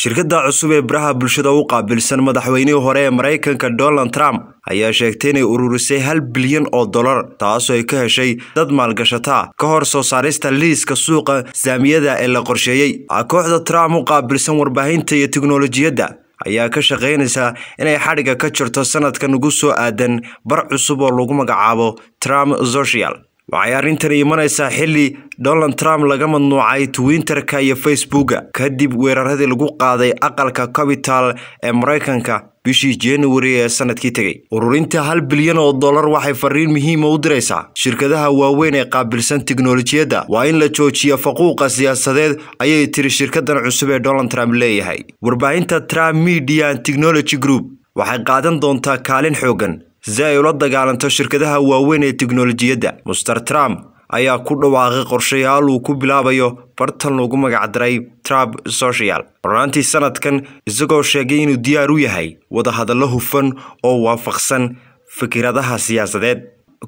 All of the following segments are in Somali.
shirkadda cusub ee baraha bulshada u qaabilsan madaxweynihii hore ee maraykanka donald trump ayaa sheegtay inay ururisay hal bilyan oo dollar taasoo ay ka heshay dad maalgashataa ka hor soo saarista liiska suuqa saamiyada ee la qorsheeyey kooxda trump u qaabilsan warbaahinta iyo tiknolojiyadda ayaa ka shaqaynaysa inay xadhiga ka jirto sannadkan ugu soo aadan bar cusub oo lagu magacaabo trump social waxay arrintani imanaysaa xilli donald trump laga madnuucay twitterka iyo facebooka kadib weeraradii lagu qaaday aqalka capital ee maraykanka bishii januari ee sanadkii tegey ururinta hal bilyan oo dollar waxay fariin muhiima u diraysaa shirkadaha waaweyn ee qaabilsan tiknolojiyadda waa in la joojiyo faquuqa siyaasadeed ayay tiri shirkadan cusub ee donald trump leeyahay warbaahinta trump media and technology group waxay qaadan doontaa kaalin xoogan si ay ula dagaalanto shirkadaha waaweyn ee tiknolojiyadda master trump ayaa ku dhawaaqay qorshayaal uu ku bilaabayo bartan lagu magacdaray trump social hornaantii sanadkan isagoo sheegay inuu diyaar u yahay wadahadallo hufan oo waafaqsan fikiradaha siyaasadeed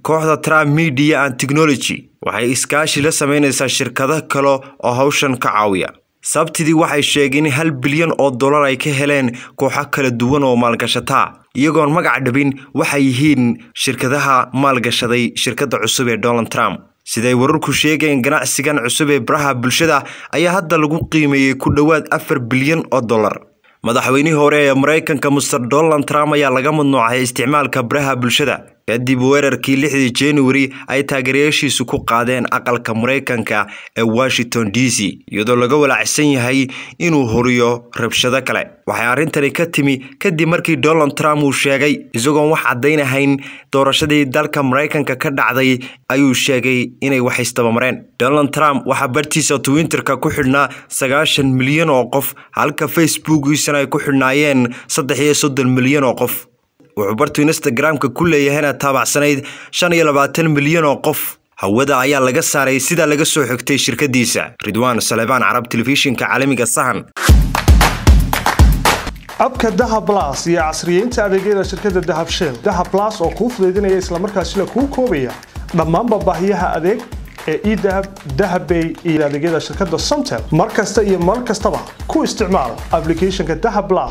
kooxda trump media and technology waxay iskaashi la samaynaysaa shirkado kale oo hawshan ka caawiya sabtidii waxay sheegeen in hal bilyan oo dollar ay ka heleen kooxo kala duwan oo maalgashata iyagoon magac dhabin waxay yihiin shirkadaha maalgashaday shirkadda cusub ee donald trump siday wararku sheegeen ganacsigan cusub ee baraha bulshada ayaa hadda lagu qiimeeyey ku dhowaad afar bilyan oo dollar madaxweynihii hore ee maraykanka master donald trump ayaa laga mudnuucay isticmaalka baraha bulshada kadib weerarkii lixdii januari ay taageerayaashiisu ku qaadeen aqalka maraykanka ee washington d c iyadoo laga walaacsan yahay inuu horiyo rabshado kale waxay arrintani ka timi kadib markii donald trump uu sheegay isagoon wax caddayn ahayn doorashadii dalka maraykanka ka dhacday ayuu sheegay inay wax istabamareen donald trump waxaa bartiisa twitterka ku xidhnaa sagaashan milyan oo qof halka facebookiisana ay ku xidhnaayeen saddex iyo soddon milyan oo qof wuxuu bartu instagram-ka ku leeyahayna taabacsanayd shan iyo labaatan milyan oo qof hawada ayaa laga saaray sida laga soo xigtay shirkadiisa ridwaan salebaan carab telefishinka caalamiga sahan abka daha blas iyo casriyeynta adeegyada shirkadda dahabsheel daha blas oo kuu fudaydinaya islamarkaasila kuu koobaya dhammaanba baahiyaha adeeg ee edahab dahabbay iyo adeegyada shirkadda somtel mar kasta iyo mar kastaba ku isticmaal ablicathonka daha blas